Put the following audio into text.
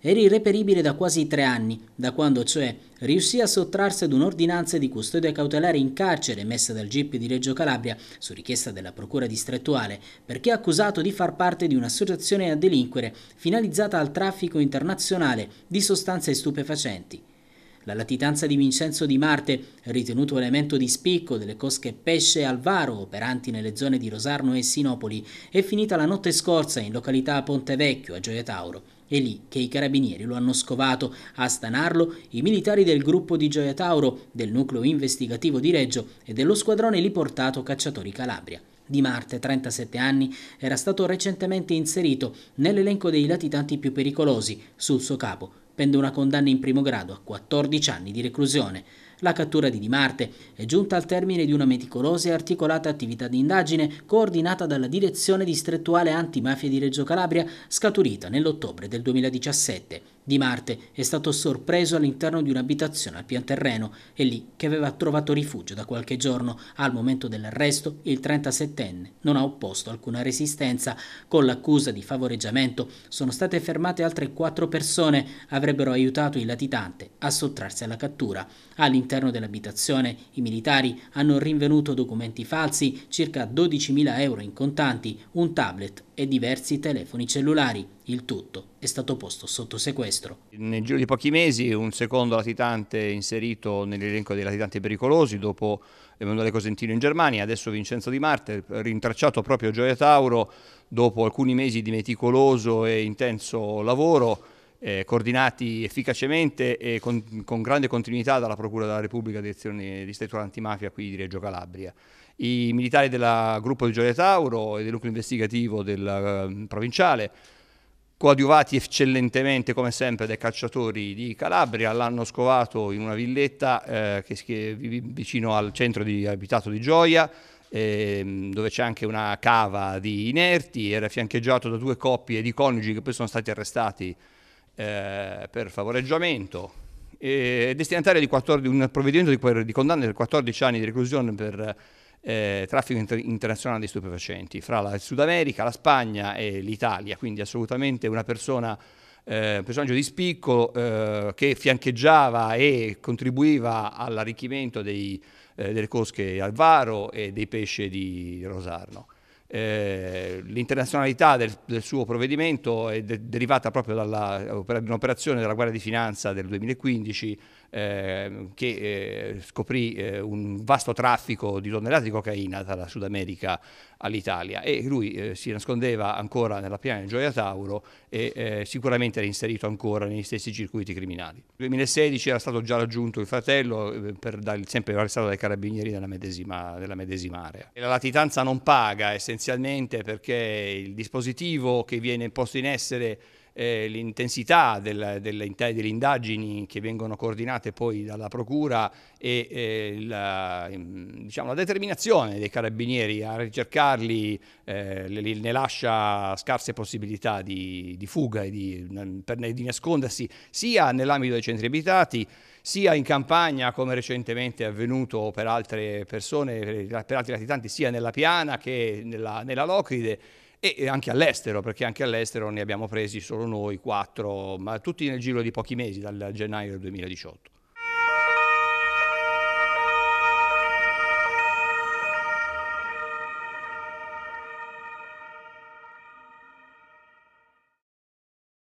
era irreperibile da quasi tre anni, da quando cioè riuscì a sottrarsi ad un'ordinanza di custodia cautelare in carcere emessa dal GIP di Reggio Calabria su richiesta della Procura distrettuale, perché accusato di far parte di un'associazione a delinquere finalizzata al traffico internazionale di sostanze stupefacenti la latitanza di Vincenzo di Marte, ritenuto elemento di spicco delle cosche pesce Alvaro operanti nelle zone di Rosarno e Sinopoli, è finita la notte scorsa in località Pontevecchio a Gioia Tauro. È lì che i carabinieri lo hanno scovato. A stanarlo i militari del gruppo di Gioia Tauro, del nucleo investigativo di Reggio e dello squadrone portato Cacciatori Calabria. Di Marte, 37 anni, era stato recentemente inserito nell'elenco dei latitanti più pericolosi sul suo capo pende una condanna in primo grado a 14 anni di reclusione. La cattura di Di Marte è giunta al termine di una meticolosa e articolata attività di indagine coordinata dalla Direzione Distrettuale Antimafia di Reggio Calabria, scaturita nell'ottobre del 2017 di Marte è stato sorpreso all'interno di un'abitazione al pian terreno. È lì che aveva trovato rifugio da qualche giorno. Al momento dell'arresto, il 37enne non ha opposto alcuna resistenza. Con l'accusa di favoreggiamento sono state fermate altre quattro persone. Avrebbero aiutato il latitante a sottrarsi alla cattura. All'interno dell'abitazione i militari hanno rinvenuto documenti falsi, circa 12.000 euro in contanti, un tablet e diversi telefoni cellulari. Il tutto è stato posto sotto sequestro. Nel giro di pochi mesi un secondo latitante inserito nell'elenco dei latitanti pericolosi dopo Emanuele Cosentino in Germania, adesso Vincenzo Di Marte, rintracciato proprio Gioia Tauro dopo alcuni mesi di meticoloso e intenso lavoro. Eh, coordinati efficacemente e con, con, grande continuità dalla Procura della Repubblica, direzione di distrettuale antimafia qui di Reggio Calabria. I militari del gruppo di Gioia Tauro e del nucleo investigativo del uh, provinciale coadiuvati eccellentemente come sempre dai cacciatori di Calabria, l'hanno scovato in una villetta eh, che, che, vicino al centro di, abitato di Gioia, eh, dove c'è anche una cava di inerti, era fiancheggiato da due coppie di coniugi che poi sono stati arrestati eh, per favoreggiamento. È destinatario di 14, un provvedimento di, di condanna di 14 anni di reclusione per eh, traffico inter- internazionale di stupefacenti fra la Sud America, la Spagna e l'Italia, quindi assolutamente una persona eh, personaggio di spicco eh, che fiancheggiava e contribuiva all'arricchimento eh, delle cosche Alvaro e dei pesci di Rosarno. Eh, l'internazionalità del, del, suo provvedimento è de- derivata proprio da un'operazione della Guardia di Finanza del 2015 Ehm, che eh, scoprì eh, un vasto traffico di tonnellate di cocaina dalla Sud America all'Italia e lui eh, si nascondeva ancora nella piana di Gioia Tauro e eh, sicuramente era inserito ancora negli stessi circuiti criminali. Nel 2016 era stato già raggiunto il fratello eh, per dare, sempre arrestato dai carabinieri nella medesima, nella medesima area. E la latitanza non paga essenzialmente perché il dispositivo che viene posto in essere eh, l'intensità del, delle, delle, indagini che vengono coordinate poi dalla Procura e eh, la, mm, diciamo, la, determinazione dei carabinieri a ricercarli eh, le, ne lascia scarse possibilità di, di fuga e di, mm, per, di nascondersi sia nell'ambito dei centri abitati sia in campagna come recentemente è avvenuto per altre persone, per, per altri latitanti, sia nella Piana che nella, nella Locride e anche all'estero, perché anche all'estero ne abbiamo presi solo noi quattro, ma tutti nel giro di pochi mesi, dal gennaio del 2018.